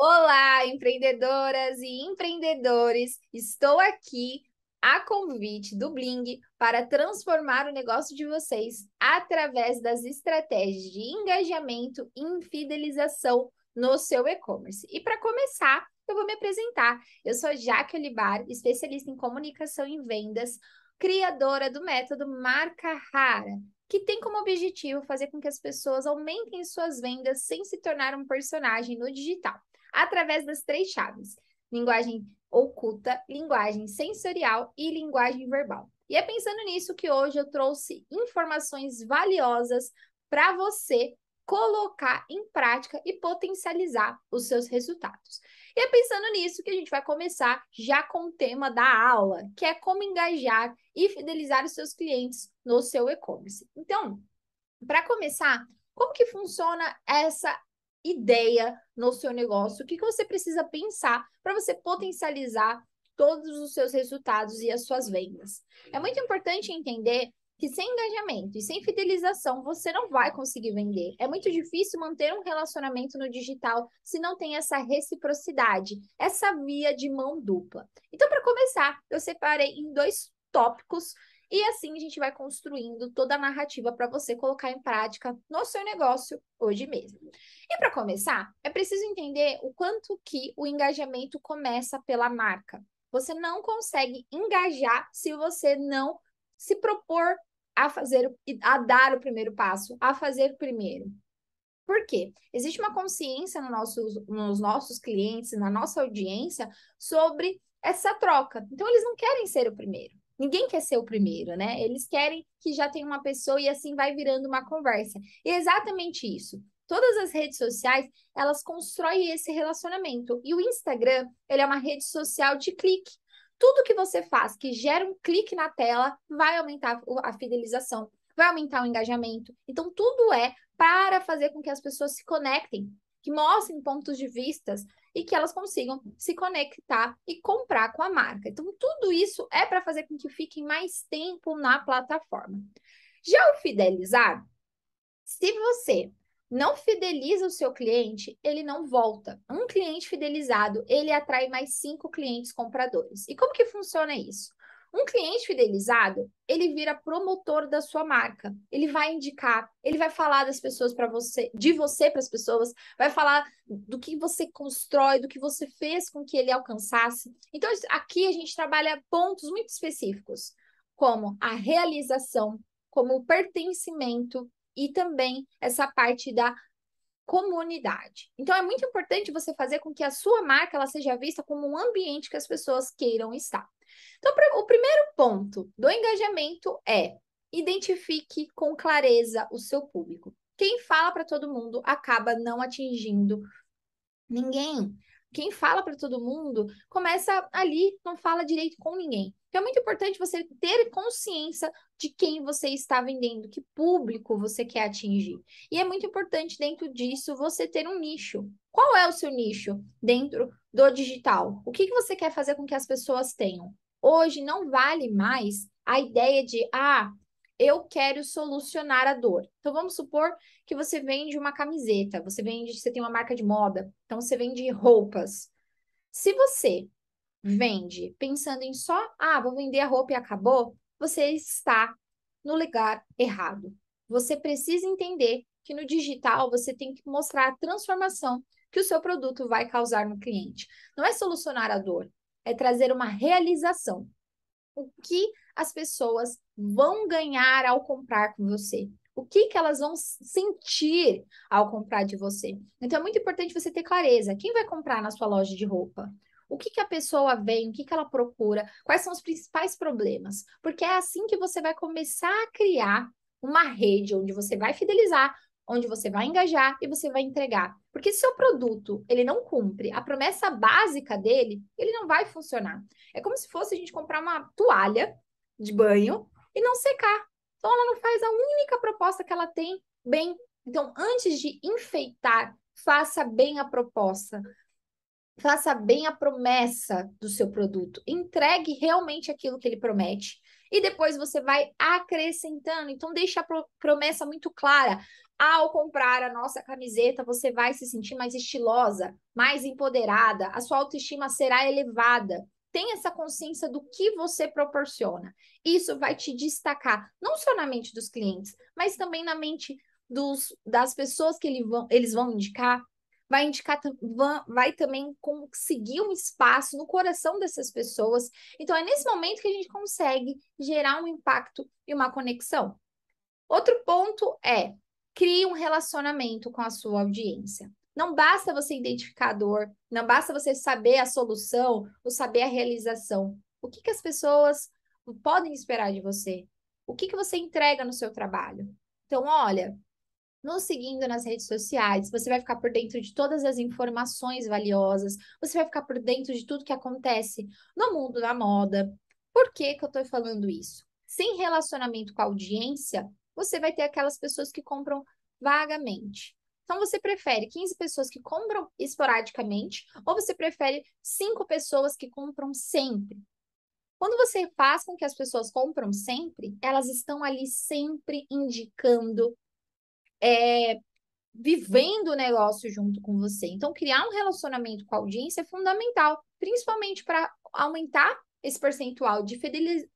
Olá, empreendedoras e empreendedores! Estou aqui a convite do Bling para transformar o negócio de vocês através das estratégias de engajamento e fidelização no seu e-commerce. E para começar, eu vou me apresentar. Eu sou Jaque Olibar, especialista em comunicação e vendas, criadora do método Marca Rara, que tem como objetivo fazer com que as pessoas aumentem suas vendas sem se tornar um personagem no digital através das três chaves: linguagem oculta, linguagem sensorial e linguagem verbal. E é pensando nisso que hoje eu trouxe informações valiosas para você colocar em prática e potencializar os seus resultados. E é pensando nisso que a gente vai começar já com o tema da aula, que é como engajar e fidelizar os seus clientes no seu e-commerce. Então, para começar, como que funciona essa ideia no seu negócio, o que, que você precisa pensar para você potencializar todos os seus resultados e as suas vendas. É muito importante entender que sem engajamento e sem fidelização você não vai conseguir vender. É muito difícil manter um relacionamento no digital se não tem essa reciprocidade, essa via de mão dupla. Então, para começar, eu separei em dois tópicos e assim a gente vai construindo toda a narrativa para você colocar em prática no seu negócio hoje mesmo. E para começar, é preciso entender o quanto que o engajamento começa pela marca. Você não consegue engajar se você não se propor a fazer a dar o primeiro passo, a fazer primeiro. Por quê? Existe uma consciência no nos nossos clientes, na nossa audiência, sobre essa troca. Então, eles não querem ser o primeiro. Ninguém quer ser o primeiro, né? Eles querem que já tenha uma pessoa e assim vai virando uma conversa. E é exatamente isso. Todas as redes sociais, elas constroem esse relacionamento. E o Instagram, ele é uma rede social de clique. Tudo que você faz que gera um clique na tela vai aumentar a fidelização, vai aumentar o engajamento. Então, tudo é para fazer com que as pessoas se conectem, que mostrem pontos de vistas e que elas consigam se conectar e comprar com a marca. Então, tudo isso é para fazer com que fiquem mais tempo na plataforma. Já o fidelizar, se você não fideliza o seu cliente, ele não volta. Um cliente fidelizado, ele atrai mais cinco clientes compradores. E como que funciona isso? Um cliente fidelizado, ele vira promotor da sua marca. Ele vai indicar, ele vai falar das pessoas para você, de você para as pessoas, vai falar do que você constrói, do que você fez com que ele alcançasse. Então aqui a gente trabalha pontos muito específicos, como a realização, como o pertencimento e também essa parte da comunidade. Então é muito importante você fazer com que a sua marca ela seja vista como um ambiente que as pessoas queiram estar. Então o primeiro ponto do engajamento é identifique com clareza o seu público. Quem fala para todo mundo acaba não atingindo ninguém. Quem fala para todo mundo começa ali, não fala direito com ninguém. Então é muito importante você ter consciência de quem você está vendendo, que público você quer atingir. E é muito importante dentro disso você ter um nicho. Qual é o seu nicho dentro do digital? O que, que você quer fazer com que as pessoas tenham? Hoje não vale mais a ideia de, ah, eu quero solucionar a dor. Então vamos supor que você vende uma camiseta, você vende, você tem uma marca de moda, então você vende roupas. Se você vende pensando em só, ah, vou vender a roupa e acabou, você está no lugar errado. Você precisa entender que no digital você tem que mostrar a transformação que o seu produto vai causar no cliente. Não é solucionar a dor, é trazer uma realização. O que as pessoas vão ganhar ao comprar com você? O que, que elas vão sentir ao comprar de você? Então é muito importante você ter clareza. Quem vai comprar na sua loja de roupa? o que, que a pessoa vem, o que, que ela procura, quais são os principais problemas. Porque é assim que você vai começar a criar uma rede onde você vai fidelizar, onde você vai engajar e você vai entregar. Porque se o produto ele não cumpre a promessa básica dele, ele não vai funcionar. É como se fosse a gente comprar uma toalha de banho e não secar. Então ela não faz a única proposta que ela tem bem. Então, antes de enfeitar, faça bem a proposta faça bem a promessa do seu produto, entregue realmente aquilo que ele promete e depois você vai acrescentando. Então deixa a promessa muito clara. Ao comprar a nossa camiseta, você vai se sentir mais estilosa, mais empoderada, a sua autoestima será elevada. Tenha essa consciência do que você proporciona. Isso vai te destacar, não só na mente dos clientes, mas também na mente dos, das pessoas que ele vão, eles vão indicar, vai indicar, vai também conseguir um espaço no coração dessas pessoas. Então, é nesse momento que a gente consegue gerar um impacto e uma conexão. Outro ponto é crie um relacionamento com a sua audiência. Não basta você identificar a dor, não basta você saber a solução ou saber a realização. O que, que as pessoas podem esperar de você? O que, que você entrega no seu trabalho? Então, olha, nos seguindo nas redes sociais. Você vai ficar por dentro de todas as informações valiosas, você vai ficar por dentro de tudo que acontece no mundo da moda. Por que, que eu estou falando isso? Sem relacionamento com a audiência, você vai ter aquelas pessoas que compram vagamente. Então, você prefere 15 pessoas que compram esporadicamente ou você prefere 5 pessoas que compram sempre? Quando você faz com que as pessoas compram sempre, elas estão ali sempre indicando é, uhum. vivendo o negócio junto com você. Então, criar um relacionamento com a audiência é fundamental, principalmente para aumentar esse percentual de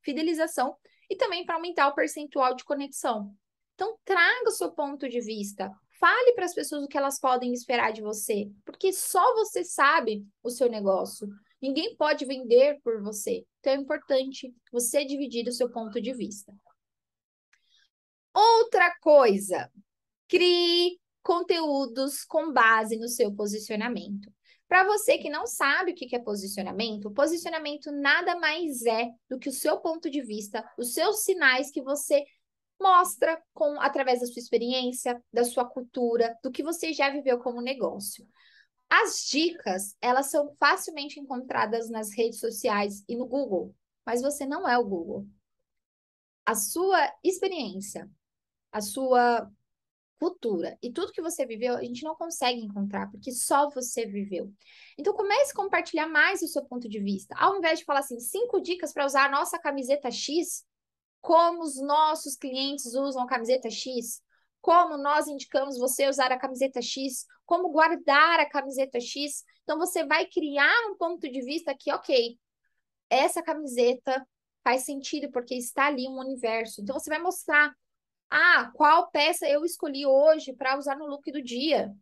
fidelização e também para aumentar o percentual de conexão. Então, traga o seu ponto de vista, fale para as pessoas o que elas podem esperar de você, porque só você sabe o seu negócio. Ninguém pode vender por você. Então é importante você dividir o seu ponto de vista. Outra coisa, Crie conteúdos com base no seu posicionamento. Para você que não sabe o que é posicionamento, posicionamento nada mais é do que o seu ponto de vista, os seus sinais que você mostra com através da sua experiência, da sua cultura, do que você já viveu como negócio. As dicas, elas são facilmente encontradas nas redes sociais e no Google, mas você não é o Google. A sua experiência, a sua futura. E tudo que você viveu, a gente não consegue encontrar, porque só você viveu. Então comece a compartilhar mais o seu ponto de vista. Ao invés de falar assim, cinco dicas para usar a nossa camiseta X, como os nossos clientes usam a camiseta X, como nós indicamos você usar a camiseta X, como guardar a camiseta X. Então você vai criar um ponto de vista que, ok, essa camiseta faz sentido porque está ali um universo. Então você vai mostrar ah, qual peça eu escolhi hoje para usar no look do dia?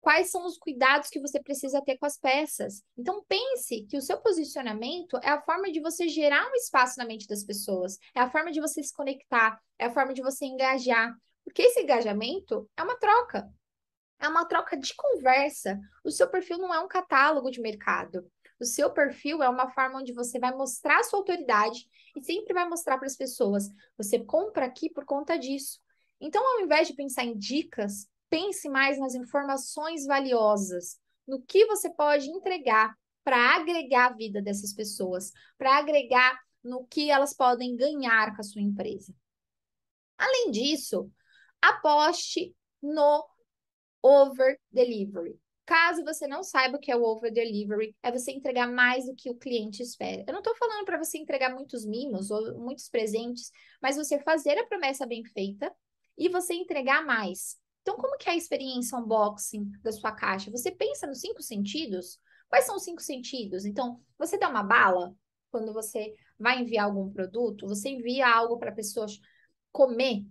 Quais são os cuidados que você precisa ter com as peças? Então pense que o seu posicionamento é a forma de você gerar um espaço na mente das pessoas, é a forma de você se conectar, é a forma de você engajar, porque esse engajamento é uma troca. É uma troca de conversa. O seu perfil não é um catálogo de mercado. O seu perfil é uma forma onde você vai mostrar a sua autoridade e sempre vai mostrar para as pessoas: você compra aqui por conta disso. Então, ao invés de pensar em dicas, pense mais nas informações valiosas, no que você pode entregar para agregar a vida dessas pessoas, para agregar no que elas podem ganhar com a sua empresa. Além disso, aposte no over delivery. Caso você não saiba o que é o over delivery, é você entregar mais do que o cliente espera. Eu não estou falando para você entregar muitos mimos ou muitos presentes, mas você fazer a promessa bem feita e você entregar mais. Então, como que é a experiência unboxing da sua caixa? Você pensa nos cinco sentidos? Quais são os cinco sentidos? Então, você dá uma bala quando você vai enviar algum produto, você envia algo para pessoas comer.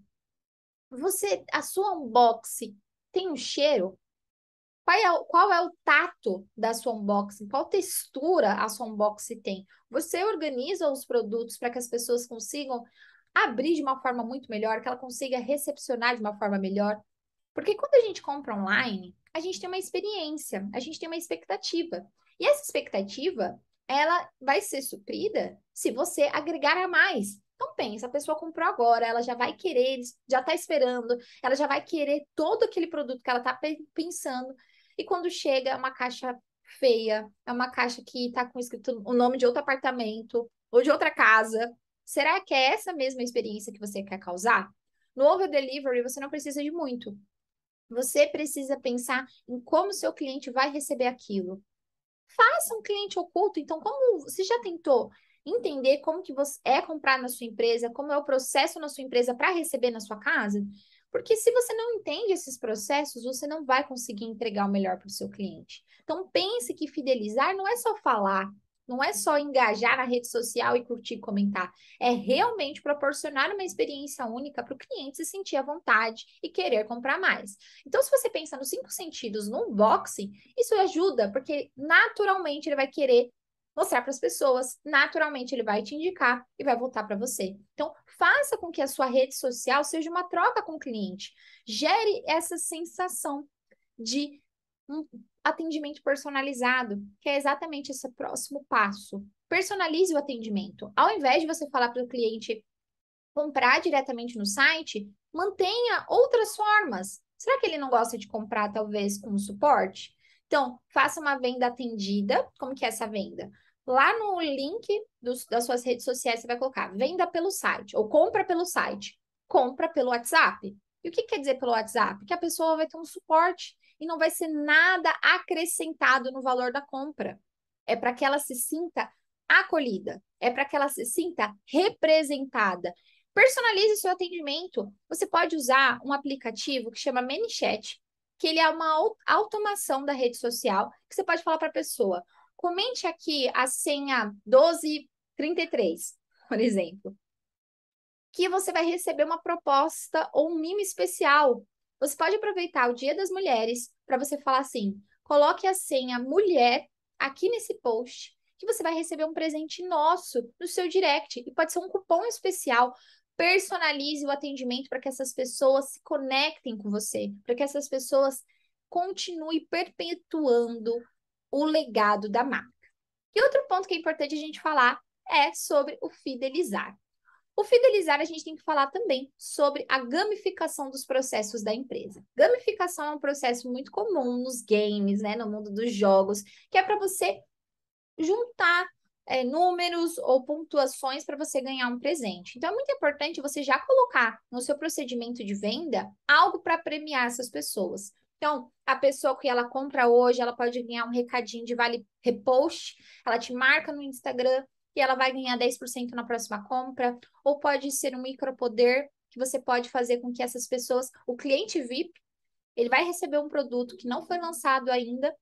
Você, a sua unboxing tem um cheiro, qual é, qual é o tato da sua unboxing? Qual textura a sua unboxing tem? Você organiza os produtos para que as pessoas consigam abrir de uma forma muito melhor, que ela consiga recepcionar de uma forma melhor. Porque quando a gente compra online, a gente tem uma experiência, a gente tem uma expectativa. E essa expectativa, ela vai ser suprida se você agregar a mais. Então pensa, a pessoa comprou agora, ela já vai querer, já está esperando, ela já vai querer todo aquele produto que ela está pensando. E quando chega, é uma caixa feia, é uma caixa que está com escrito o nome de outro apartamento ou de outra casa. Será que é essa mesma experiência que você quer causar? No over delivery, você não precisa de muito. Você precisa pensar em como seu cliente vai receber aquilo. Faça um cliente oculto, então como você já tentou entender como que você é comprar na sua empresa, como é o processo na sua empresa para receber na sua casa? Porque se você não entende esses processos, você não vai conseguir entregar o melhor para o seu cliente. Então pense que fidelizar não é só falar, não é só engajar na rede social e curtir e comentar. É realmente proporcionar uma experiência única para o cliente se sentir à vontade e querer comprar mais. Então, se você pensa nos cinco sentidos no boxing, isso ajuda, porque naturalmente ele vai querer mostrar para as pessoas, naturalmente ele vai te indicar e vai voltar para você. Então, faça com que a sua rede social seja uma troca com o cliente. Gere essa sensação de um atendimento personalizado, que é exatamente esse próximo passo. Personalize o atendimento. Ao invés de você falar para o cliente comprar diretamente no site, mantenha outras formas. Será que ele não gosta de comprar, talvez, com suporte? Então, faça uma venda atendida. Como que é essa venda? Lá no link dos, das suas redes sociais, você vai colocar venda pelo site ou compra pelo site, compra pelo WhatsApp. E o que quer dizer pelo WhatsApp? Que a pessoa vai ter um suporte e não vai ser nada acrescentado no valor da compra. É para que ela se sinta acolhida, é para que ela se sinta representada. Personalize seu atendimento. Você pode usar um aplicativo que chama ManyChat, que ele é uma automação da rede social, que você pode falar para a pessoa: Comente aqui a senha 1233, por exemplo, que você vai receber uma proposta ou um mimo especial. Você pode aproveitar o Dia das Mulheres para você falar assim: coloque a senha mulher aqui nesse post, que você vai receber um presente nosso no seu direct. E pode ser um cupom especial personalize o atendimento para que essas pessoas se conectem com você, para que essas pessoas continuem perpetuando o legado da marca. E outro ponto que é importante a gente falar é sobre o fidelizar. O fidelizar, a gente tem que falar também sobre a gamificação dos processos da empresa. Gamificação é um processo muito comum nos games, né, no mundo dos jogos, que é para você juntar é, números ou pontuações para você ganhar um presente. Então, é muito importante você já colocar no seu procedimento de venda algo para premiar essas pessoas. Então, a pessoa que ela compra hoje, ela pode ganhar um recadinho de vale repost, ela te marca no Instagram e ela vai ganhar 10% na próxima compra, ou pode ser um micropoder que você pode fazer com que essas pessoas, o cliente VIP, ele vai receber um produto que não foi lançado ainda,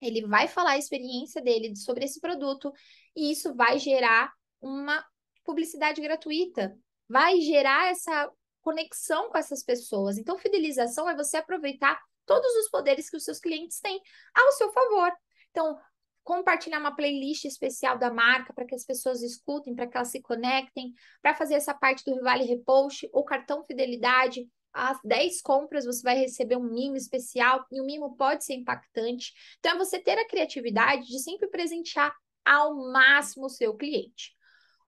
ele vai falar a experiência dele sobre esse produto e isso vai gerar uma publicidade gratuita, vai gerar essa conexão com essas pessoas. Então, fidelização é você aproveitar todos os poderes que os seus clientes têm ao seu favor. Então, compartilhar uma playlist especial da marca para que as pessoas escutem, para que elas se conectem, para fazer essa parte do Vale Repost, o cartão fidelidade, as 10 compras você vai receber um mimo especial e o mimo pode ser impactante. Então é você ter a criatividade de sempre presentear ao máximo o seu cliente.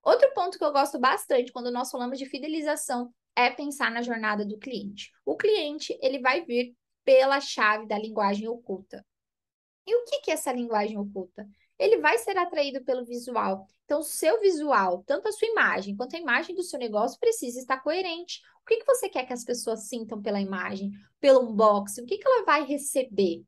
Outro ponto que eu gosto bastante quando nós falamos de fidelização é pensar na jornada do cliente. O cliente, ele vai vir pela chave da linguagem oculta. E o que, que é essa linguagem oculta? Ele vai ser atraído pelo visual. Então, o seu visual, tanto a sua imagem quanto a imagem do seu negócio, precisa estar coerente. O que, que você quer que as pessoas sintam pela imagem, pelo unboxing? O que, que ela vai receber?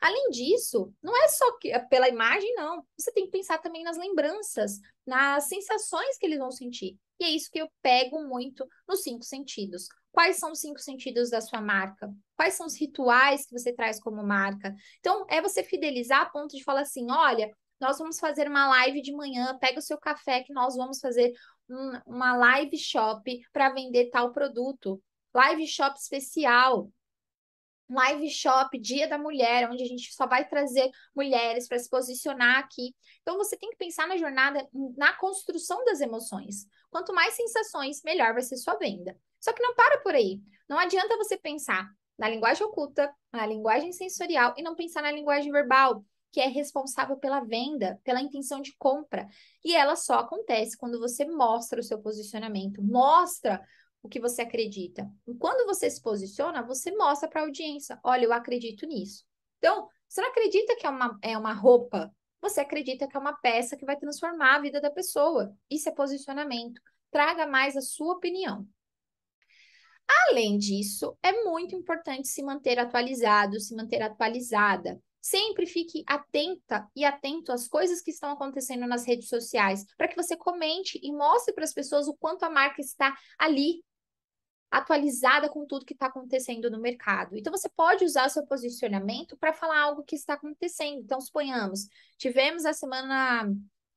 Além disso, não é só que, pela imagem, não. Você tem que pensar também nas lembranças, nas sensações que eles vão sentir. E é isso que eu pego muito nos cinco sentidos. Quais são os cinco sentidos da sua marca? Quais são os rituais que você traz como marca? Então, é você fidelizar a ponto de falar assim: olha, nós vamos fazer uma live de manhã, pega o seu café que nós vamos fazer um, uma live shop para vender tal produto. Live shop especial, live shop Dia da Mulher, onde a gente só vai trazer mulheres para se posicionar aqui. Então você tem que pensar na jornada, na construção das emoções. Quanto mais sensações, melhor vai ser sua venda. Só que não para por aí. Não adianta você pensar na linguagem oculta, na linguagem sensorial e não pensar na linguagem verbal, que é responsável pela venda, pela intenção de compra. E ela só acontece quando você mostra o seu posicionamento, mostra o que você acredita. E quando você se posiciona, você mostra para a audiência: olha, eu acredito nisso. Então, você não acredita que é uma, é uma roupa, você acredita que é uma peça que vai transformar a vida da pessoa. Isso é posicionamento. Traga mais a sua opinião. Além disso, é muito importante se manter atualizado, se manter atualizada. Sempre fique atenta e atento às coisas que estão acontecendo nas redes sociais, para que você comente e mostre para as pessoas o quanto a marca está ali, atualizada com tudo que está acontecendo no mercado. Então, você pode usar o seu posicionamento para falar algo que está acontecendo. Então, suponhamos, tivemos a semana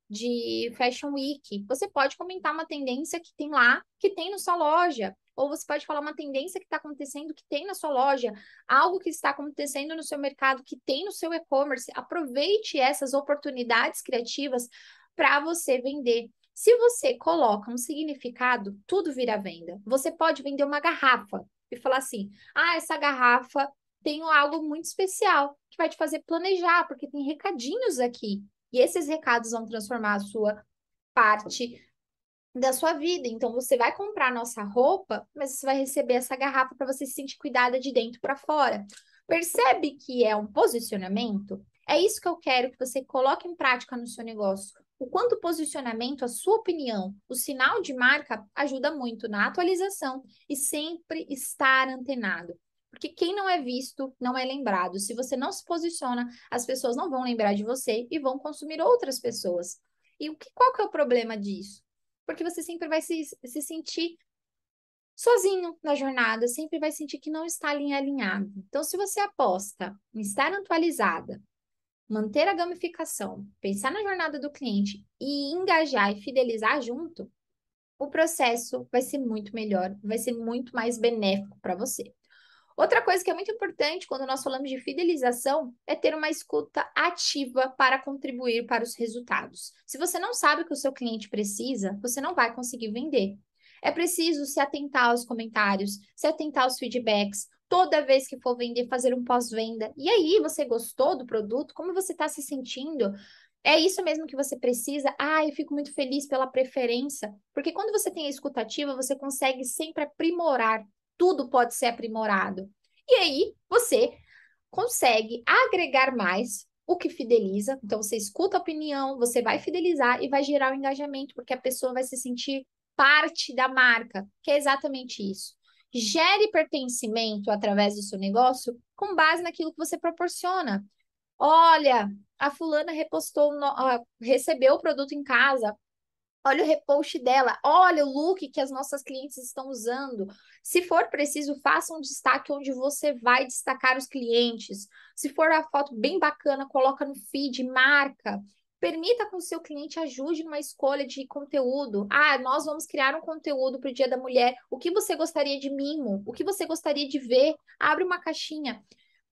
de Fashion Week, você pode comentar uma tendência que tem lá, que tem na sua loja ou você pode falar uma tendência que está acontecendo, que tem na sua loja, algo que está acontecendo no seu mercado, que tem no seu e-commerce. Aproveite essas oportunidades criativas para você vender. Se você coloca um significado, tudo vira venda. Você pode vender uma garrafa e falar assim: ah, essa garrafa tem algo muito especial que vai te fazer planejar, porque tem recadinhos aqui. E esses recados vão transformar a sua parte da sua vida. Então você vai comprar nossa roupa, mas você vai receber essa garrafa para você se sentir cuidada de dentro para fora. Percebe que é um posicionamento? É isso que eu quero que você coloque em prática no seu negócio. O quanto posicionamento, a sua opinião, o sinal de marca ajuda muito na atualização e sempre estar antenado. Porque quem não é visto não é lembrado. Se você não se posiciona, as pessoas não vão lembrar de você e vão consumir outras pessoas. E o que, qual que é o problema disso? Porque você sempre vai se, se sentir sozinho na jornada, sempre vai sentir que não está alinhado. Então, se você aposta em estar atualizada, manter a gamificação, pensar na jornada do cliente e engajar e fidelizar junto, o processo vai ser muito melhor, vai ser muito mais benéfico para você. Outra coisa que é muito importante quando nós falamos de fidelização é ter uma escuta ativa para contribuir para os resultados. Se você não sabe o que o seu cliente precisa, você não vai conseguir vender. É preciso se atentar aos comentários, se atentar aos feedbacks, toda vez que for vender, fazer um pós-venda. E aí, você gostou do produto? Como você está se sentindo? É isso mesmo que você precisa? Ah, eu fico muito feliz pela preferência. Porque quando você tem a escutativa, você consegue sempre aprimorar tudo pode ser aprimorado. E aí você consegue agregar mais o que fideliza. Então você escuta a opinião, você vai fidelizar e vai gerar o um engajamento, porque a pessoa vai se sentir parte da marca, que é exatamente isso. Gere pertencimento através do seu negócio com base naquilo que você proporciona. Olha, a fulana repostou, recebeu o produto em casa olha o repost dela, olha o look que as nossas clientes estão usando. Se for preciso, faça um destaque onde você vai destacar os clientes. Se for a foto bem bacana, coloca no feed, marca. Permita que o seu cliente ajude numa escolha de conteúdo. Ah, nós vamos criar um conteúdo para o Dia da Mulher. O que você gostaria de mimo? O que você gostaria de ver? Abre uma caixinha.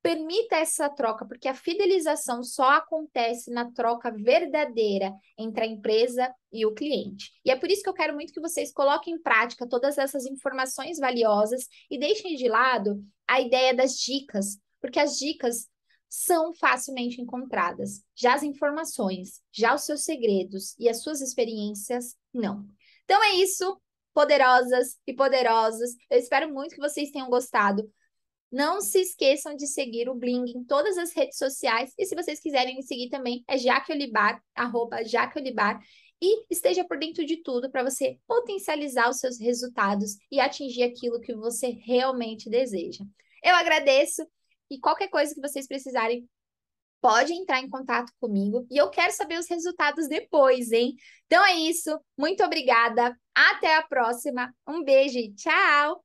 Permita essa troca, porque a fidelização só acontece na troca verdadeira entre a empresa e o cliente. E é por isso que eu quero muito que vocês coloquem em prática todas essas informações valiosas e deixem de lado a ideia das dicas, porque as dicas são facilmente encontradas. Já as informações, já os seus segredos e as suas experiências, não. Então é isso, poderosas e poderosos. Eu espero muito que vocês tenham gostado. Não se esqueçam de seguir o Bling em todas as redes sociais. E se vocês quiserem me seguir também, é Jaque arroba Jaque E esteja por dentro de tudo para você potencializar os seus resultados e atingir aquilo que você realmente deseja. Eu agradeço e qualquer coisa que vocês precisarem, pode entrar em contato comigo e eu quero saber os resultados depois, hein? Então é isso. Muito obrigada. Até a próxima. Um beijo. Tchau.